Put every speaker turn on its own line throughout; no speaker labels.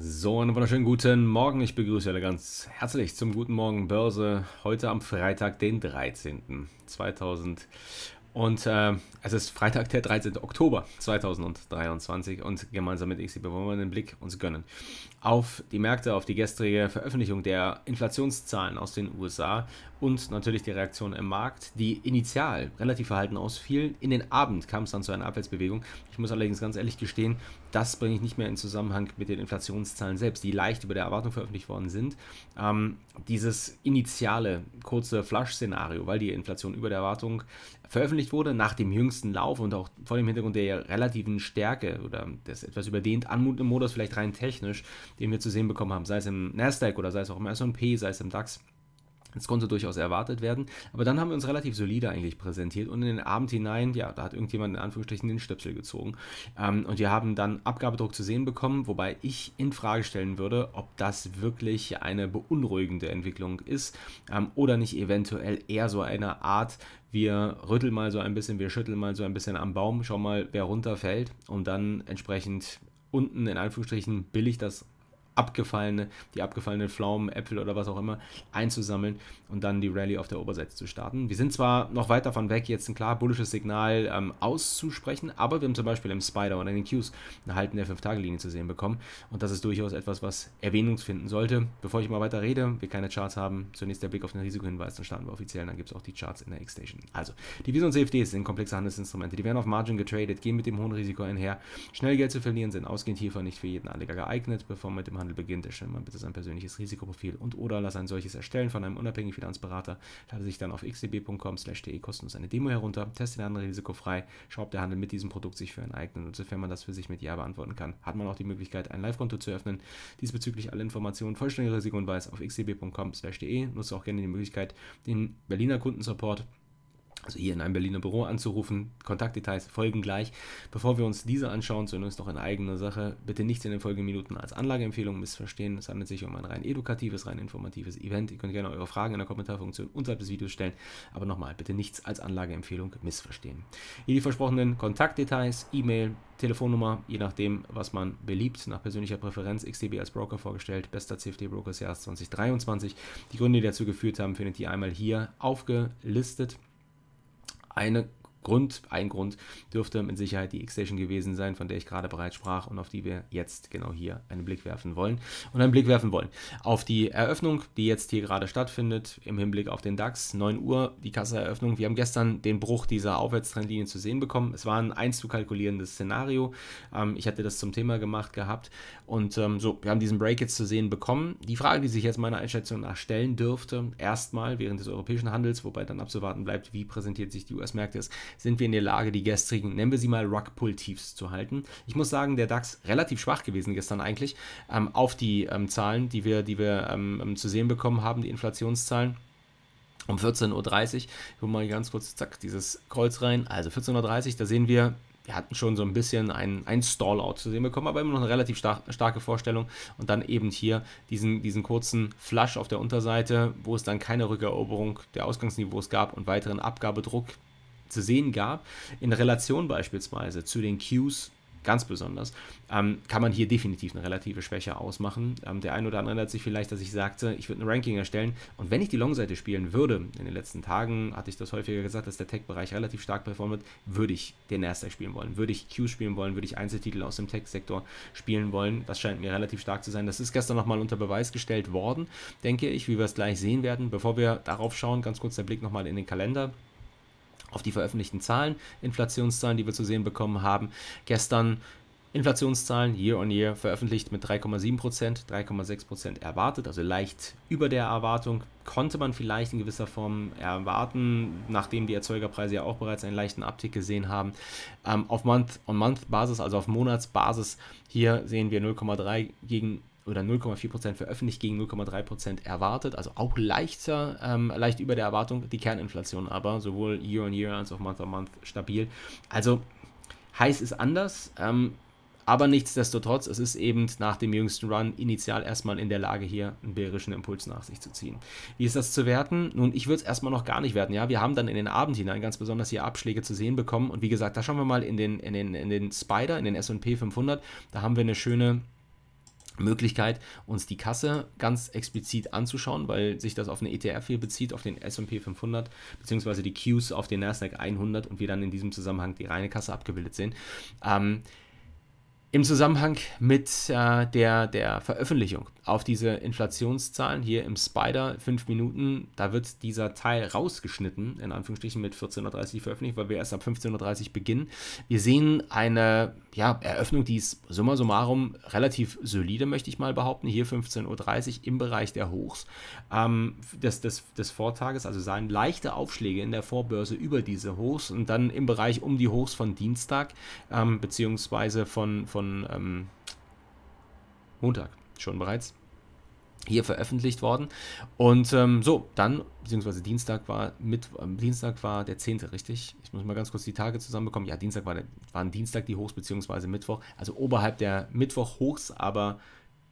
So, einen wunderschönen guten Morgen. Ich begrüße alle ganz herzlich zum Guten Morgen Börse. Heute am Freitag, den 13. 2000. Und äh, es ist Freitag, der 13. Oktober 2023. Und gemeinsam mit XTB wollen wir einen Blick uns gönnen auf die Märkte, auf die gestrige Veröffentlichung der Inflationszahlen aus den USA und natürlich die Reaktion im Markt, die initial relativ verhalten ausfiel. In den Abend kam es dann zu einer Abwärtsbewegung. Ich muss allerdings ganz ehrlich gestehen, das bringe ich nicht mehr in Zusammenhang mit den Inflationszahlen selbst, die leicht über der Erwartung veröffentlicht worden sind. Ähm, dieses initiale kurze flush szenario weil die Inflation über der Erwartung veröffentlicht wurde, nach dem jüngsten Lauf und auch vor dem Hintergrund der relativen Stärke oder des etwas überdehnt anmutenden Modus, vielleicht rein technisch, den wir zu sehen bekommen haben, sei es im Nasdaq oder sei es auch im SP, sei es im DAX das konnte durchaus erwartet werden. Aber dann haben wir uns relativ solide eigentlich präsentiert und in den Abend hinein, ja, da hat irgendjemand in Anführungsstrichen den Stöpsel gezogen. Ähm, und wir haben dann Abgabedruck zu sehen bekommen, wobei ich in Frage stellen würde, ob das wirklich eine beunruhigende Entwicklung ist ähm, oder nicht eventuell eher so eine Art, wir rütteln mal so ein bisschen, wir schütteln mal so ein bisschen am Baum, schauen mal, wer runterfällt, und dann entsprechend unten in Anführungsstrichen billig das abgefallene, die abgefallenen Pflaumen, Äpfel oder was auch immer einzusammeln und dann die Rallye auf der Oberseite zu starten. Wir sind zwar noch weit davon weg, jetzt ein klar bullisches Signal ähm, auszusprechen, aber wir haben zum Beispiel im Spider oder in den Qs eine Halten der 5-Tage-Linie zu sehen bekommen und das ist durchaus etwas, was Erwähnung finden sollte. Bevor ich mal weiter rede, wir keine Charts haben, zunächst der Blick auf den Risikohinweis, dann starten wir offiziell, dann gibt es auch die Charts in der X-Station. Also, die Vision CFDs sind komplexe Handelsinstrumente, die werden auf Margin getradet, gehen mit dem hohen Risiko einher. Schnell Geld zu verlieren sind ausgehend hiervon nicht für jeden Anleger geeignet, bevor man mit dem Einzelhandel beginnt, erstelle man bitte sein persönliches Risikoprofil und oder lass ein solches erstellen von einem unabhängigen Finanzberater. Lade sich dann auf xdb.com/de kostenlos eine Demo herunter, teste den Handel risikofrei, schau, ob der Handel mit diesem Produkt sich für einen eignen und sofern man das für sich mit Ja beantworten kann, hat man auch die Möglichkeit, ein Live-Konto zu öffnen. Diesbezüglich alle Informationen, vollständige Risiko und Weiß auf xdb.com/de. Nutze auch gerne die Möglichkeit, den Berliner Kundensupport also hier in einem Berliner Büro anzurufen. Kontaktdetails folgen gleich. Bevor wir uns diese anschauen, sondern uns doch in eigener Sache, bitte nichts in den folgenden Minuten als Anlageempfehlung missverstehen. Es handelt sich um ein rein edukatives, rein informatives Event. Ihr könnt gerne eure Fragen in der Kommentarfunktion unterhalb des Videos stellen. Aber nochmal, bitte nichts als Anlageempfehlung missverstehen. Hier die versprochenen Kontaktdetails, E-Mail, Telefonnummer, je nachdem, was man beliebt, nach persönlicher Präferenz XTB als Broker vorgestellt, bester CFD-Broker des Jahres 2023. Die Gründe, die dazu geführt haben, findet ihr einmal hier aufgelistet eine Grund, ein Grund dürfte mit Sicherheit die X-Station gewesen sein, von der ich gerade bereits sprach und auf die wir jetzt genau hier einen Blick werfen wollen. Und einen Blick werfen wollen auf die Eröffnung, die jetzt hier gerade stattfindet, im Hinblick auf den DAX, 9 Uhr, die Kasseeröffnung. Wir haben gestern den Bruch dieser Aufwärtstrendlinie zu sehen bekommen. Es war ein eins zu kalkulierendes Szenario. Ähm, ich hatte das zum Thema gemacht gehabt und ähm, so, wir haben diesen Break jetzt zu sehen bekommen. Die Frage, die sich jetzt meiner Einschätzung nach stellen dürfte, erstmal während des europäischen Handels, wobei dann abzuwarten bleibt, wie präsentiert sich die US-Märkte ist, sind wir in der Lage, die gestrigen, nennen wir sie mal Rug-Pull-Tiefs zu halten. Ich muss sagen, der DAX relativ schwach gewesen gestern eigentlich ähm, auf die ähm, Zahlen, die wir, die wir ähm, ähm zu sehen bekommen haben, die Inflationszahlen. Um 14.30 Uhr, ich hole mal ganz kurz, zack, dieses Kreuz rein. Also 14.30 Uhr, da sehen wir, wir hatten schon so ein bisschen einen, einen Stallout zu sehen bekommen, aber immer noch eine relativ star starke Vorstellung. Und dann eben hier diesen, diesen kurzen Flush auf der Unterseite, wo es dann keine Rückeroberung der Ausgangsniveaus gab und weiteren Abgabedruck zu sehen gab, in Relation beispielsweise zu den Cues ganz besonders, ähm, kann man hier definitiv eine relative Schwäche ausmachen. Ähm, der ein oder andere erinnert sich vielleicht, dass ich sagte, ich würde ein Ranking erstellen und wenn ich die Long-Seite spielen würde, in den letzten Tagen hatte ich das häufiger gesagt, dass der Tech-Bereich relativ stark performt, würde ich den Nasdaq spielen wollen, würde ich Qs spielen wollen, würde ich Einzeltitel aus dem Tech-Sektor spielen wollen. Das scheint mir relativ stark zu sein. Das ist gestern nochmal unter Beweis gestellt worden, denke ich, wie wir es gleich sehen werden. Bevor wir darauf schauen, ganz kurz der Blick nochmal in den Kalender auf die veröffentlichten Zahlen, Inflationszahlen, die wir zu sehen bekommen haben. Gestern Inflationszahlen year on year veröffentlicht mit 3,7%, 3,6% erwartet, also leicht über der Erwartung. Konnte man vielleicht in gewisser Form erwarten, nachdem die Erzeugerpreise ja auch bereits einen leichten Abtick gesehen haben. Ähm, auf Month-on-Month-Basis, also auf Monatsbasis, hier sehen wir 0,3 gegen oder 0,4% veröffentlicht gegen 0,3% erwartet. Also auch leichter, ähm, leicht über der Erwartung. Die Kerninflation aber sowohl Year on Year als auch Month on Month stabil. Also heiß ist anders. Ähm, aber nichtsdestotrotz, es ist eben nach dem jüngsten Run initial erstmal in der Lage, hier einen bärischen Impuls nach sich zu ziehen. Wie ist das zu werten? Nun, ich würde es erstmal noch gar nicht werten. Ja, wir haben dann in den Abend hinein ganz besonders hier Abschläge zu sehen bekommen. Und wie gesagt, da schauen wir mal in den, in den, in den Spider, in den SP 500. Da haben wir eine schöne Möglichkeit, uns die Kasse ganz explizit anzuschauen, weil sich das auf eine ETF hier bezieht, auf den S&P 500, beziehungsweise die Qs auf den Nasdaq 100 und wir dann in diesem Zusammenhang die reine Kasse abgebildet sehen. Ähm, im Zusammenhang mit äh, der, der Veröffentlichung auf diese Inflationszahlen hier im Spider 5 Minuten, da wird dieser Teil rausgeschnitten, in Anführungsstrichen mit 14.30 Uhr veröffentlicht, weil wir erst ab 15.30 Uhr beginnen. Wir sehen eine ja, Eröffnung, die ist summa summarum relativ solide, möchte ich mal behaupten. Hier 15.30 Uhr im Bereich der Hochs ähm, des, des, des Vortages, also seien leichte Aufschläge in der Vorbörse über diese Hochs und dann im Bereich um die Hochs von Dienstag, ähm, beziehungsweise von, von von ähm, Montag schon bereits hier veröffentlicht worden. Und ähm, so, dann, beziehungsweise Dienstag war mit ähm, Dienstag war der 10. richtig? Ich muss mal ganz kurz die Tage zusammenbekommen. Ja, Dienstag war der, waren Dienstag die Hochs, beziehungsweise Mittwoch, also oberhalb der Mittwoch-Hochs, aber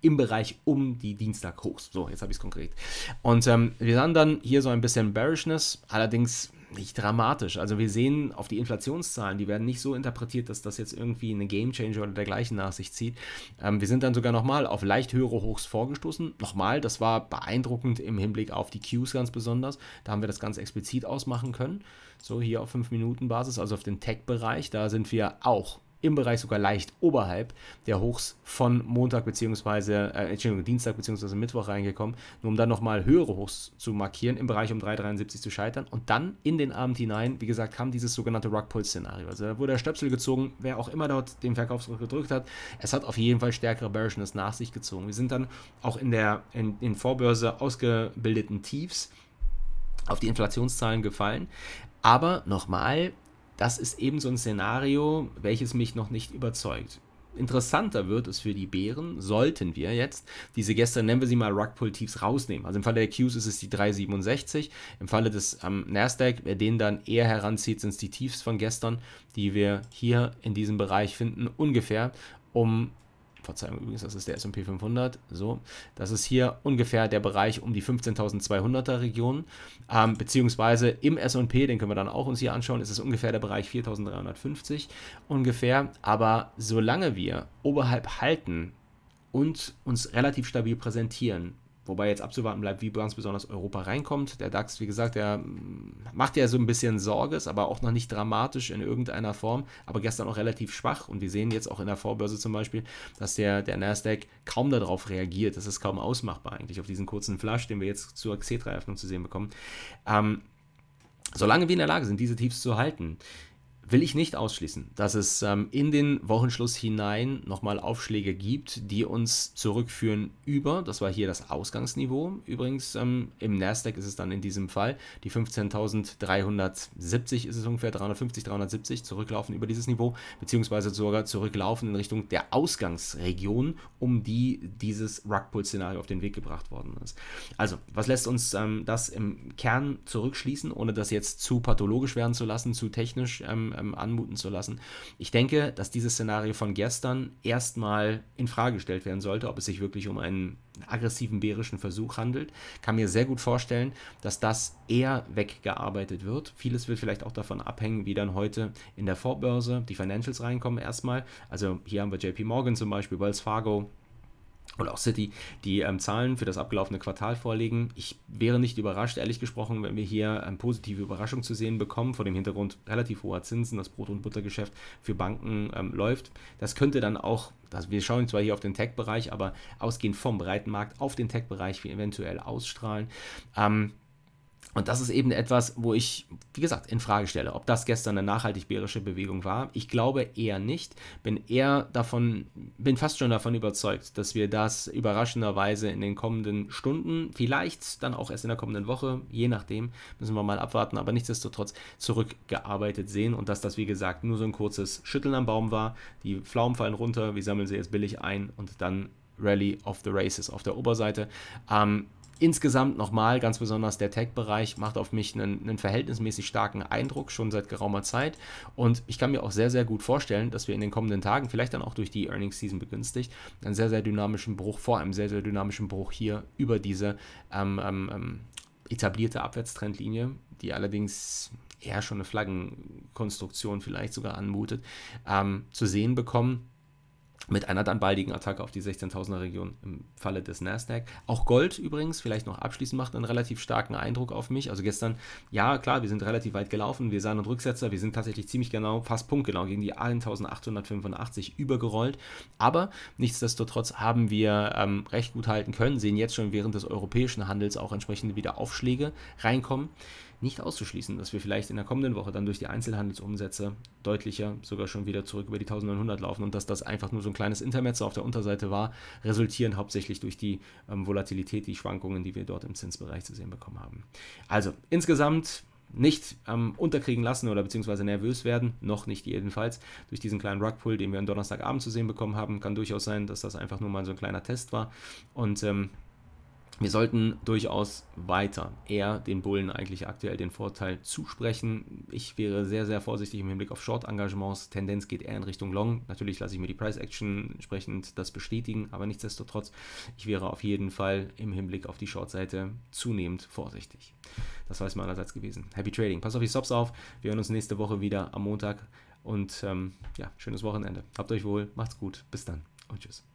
im Bereich um die Dienstag-Hochs. So, jetzt habe ich es konkret. Und ähm, wir sahen dann hier so ein bisschen Bearishness, allerdings nicht dramatisch. Also wir sehen auf die Inflationszahlen, die werden nicht so interpretiert, dass das jetzt irgendwie eine Game Changer oder dergleichen nach sich zieht. Ähm, wir sind dann sogar nochmal auf leicht höhere Hochs vorgestoßen. Nochmal, das war beeindruckend im Hinblick auf die Cues ganz besonders. Da haben wir das ganz explizit ausmachen können. So hier auf 5 Minuten Basis, also auf den Tech-Bereich, da sind wir auch im Bereich sogar leicht oberhalb der Hochs von Montag bzw. äh, Entschuldigung, Dienstag bzw. Mittwoch reingekommen, nur um dann nochmal höhere Hochs zu markieren, im Bereich um 3,73 zu scheitern und dann in den Abend hinein, wie gesagt, kam dieses sogenannte Rug-Pull-Szenario. Also da wurde der Stöpsel gezogen, wer auch immer dort den Verkaufsdruck gedrückt hat, es hat auf jeden Fall stärkere Bearishness nach sich gezogen. Wir sind dann auch in der in, in Vorbörse ausgebildeten Tiefs auf die Inflationszahlen gefallen. Aber nochmal, das ist eben so ein Szenario, welches mich noch nicht überzeugt. Interessanter wird es für die Bären, sollten wir jetzt diese gestern, nennen wir sie mal Rug-Pull-Tiefs, rausnehmen. Also im Falle der Qs ist es die 367, im Falle des ähm, Nasdaq, wer den dann eher heranzieht, sind es die Tiefs von gestern, die wir hier in diesem Bereich finden, ungefähr, um Verzeihung übrigens, das ist der S&P 500, so, das ist hier ungefähr der Bereich um die 15.200er Region, ähm, beziehungsweise im S&P, den können wir dann auch uns hier anschauen, ist es ungefähr der Bereich 4.350 ungefähr, aber solange wir oberhalb halten und uns relativ stabil präsentieren, Wobei jetzt abzuwarten bleibt, wie ganz besonders Europa reinkommt. Der DAX, wie gesagt, der mm, macht ja so ein bisschen Sorge, ist aber auch noch nicht dramatisch in irgendeiner Form, aber gestern auch relativ schwach. Und wir sehen jetzt auch in der Vorbörse zum Beispiel, dass der, der Nasdaq kaum darauf reagiert. Das ist kaum ausmachbar eigentlich auf diesen kurzen Flash, den wir jetzt zur xetra eröffnung zu sehen bekommen. Ähm, solange wir in der Lage sind, diese Tiefs zu halten, will ich nicht ausschließen, dass es ähm, in den Wochenschluss hinein nochmal Aufschläge gibt, die uns zurückführen über, das war hier das Ausgangsniveau übrigens, ähm, im Nasdaq ist es dann in diesem Fall, die 15.370 ist es ungefähr, 350, 370 zurücklaufen über dieses Niveau, beziehungsweise sogar zurücklaufen in Richtung der Ausgangsregion, um die dieses Rugpull-Szenario auf den Weg gebracht worden ist. Also, was lässt uns ähm, das im Kern zurückschließen, ohne das jetzt zu pathologisch werden zu lassen, zu technisch? Ähm, ähm, anmuten zu lassen. Ich denke, dass dieses Szenario von gestern erstmal in Frage gestellt werden sollte, ob es sich wirklich um einen aggressiven bärischen Versuch handelt. Kann mir sehr gut vorstellen, dass das eher weggearbeitet wird. Vieles wird vielleicht auch davon abhängen, wie dann heute in der Vorbörse die Financials reinkommen erstmal. Also hier haben wir JP Morgan zum Beispiel, Wells Fargo, und auch City, die ähm, Zahlen für das abgelaufene Quartal vorlegen. Ich wäre nicht überrascht, ehrlich gesprochen, wenn wir hier ähm, positive Überraschung zu sehen bekommen, vor dem Hintergrund relativ hoher Zinsen, das Brot- und Buttergeschäft für Banken ähm, läuft. Das könnte dann auch, also wir schauen zwar hier auf den Tech-Bereich, aber ausgehend vom breiten Markt auf den Tech-Bereich eventuell ausstrahlen. Ähm, und das ist eben etwas, wo ich, wie gesagt, in Frage stelle, ob das gestern eine nachhaltig-bärische Bewegung war. Ich glaube eher nicht. Bin eher davon, bin fast schon davon überzeugt, dass wir das überraschenderweise in den kommenden Stunden, vielleicht dann auch erst in der kommenden Woche, je nachdem, müssen wir mal abwarten, aber nichtsdestotrotz zurückgearbeitet sehen und dass das, wie gesagt, nur so ein kurzes Schütteln am Baum war. Die Pflaumen fallen runter, wir sammeln sie jetzt billig ein und dann Rally of the Races auf der Oberseite. Ähm, Insgesamt nochmal, ganz besonders der Tech-Bereich macht auf mich einen, einen, verhältnismäßig starken Eindruck schon seit geraumer Zeit. Und ich kann mir auch sehr, sehr gut vorstellen, dass wir in den kommenden Tagen, vielleicht dann auch durch die Earnings Season begünstigt, einen sehr, sehr dynamischen Bruch, vor einem sehr, sehr dynamischen Bruch hier über diese ähm, ähm, ähm etablierte Abwärtstrendlinie, die allerdings eher schon eine Flaggenkonstruktion vielleicht sogar anmutet, ähm, zu sehen bekommen mit einer dann baldigen Attacke auf die 16.000er Region im Falle des Nasdaq. Auch Gold übrigens, vielleicht noch abschließend, macht einen relativ starken Eindruck auf mich. Also gestern, ja klar, wir sind relativ weit gelaufen, wir sahen einen Rücksetzer, wir sind tatsächlich ziemlich genau, fast punktgenau gegen die 1.885 übergerollt. Aber nichtsdestotrotz haben wir ähm, recht gut halten können, sehen jetzt schon während des europäischen Handels auch entsprechende wieder Aufschläge reinkommen nicht auszuschließen, dass wir vielleicht in der kommenden Woche dann durch die Einzelhandelsumsätze deutlicher sogar schon wieder zurück über die 1900 laufen und dass das einfach nur so ein kleines Intermezzo auf der Unterseite war, resultieren hauptsächlich durch die ähm, Volatilität, die Schwankungen, die wir dort im Zinsbereich zu sehen bekommen haben. Also insgesamt nicht ähm, unterkriegen lassen oder beziehungsweise nervös werden, noch nicht jedenfalls, durch diesen kleinen Rugpull, den wir am Donnerstagabend zu sehen bekommen haben. Kann durchaus sein, dass das einfach nur mal so ein kleiner Test war. Und ähm, wir sollten durchaus weiter eher den Bullen eigentlich aktuell den Vorteil zusprechen. Ich wäre sehr, sehr vorsichtig im Hinblick auf Short-Engagements. Tendenz geht eher in Richtung Long. Natürlich lasse ich mir die Price-Action entsprechend das bestätigen, aber nichtsdestotrotz, ich wäre auf jeden Fall im Hinblick auf die Short-Seite zunehmend vorsichtig. Das war es meinerseits gewesen. Happy Trading. Pass auf die Stops auf. Wir hören uns nächste Woche wieder am Montag. Und ähm, ja, schönes Wochenende. Habt euch wohl, macht's gut. Bis dann und tschüss.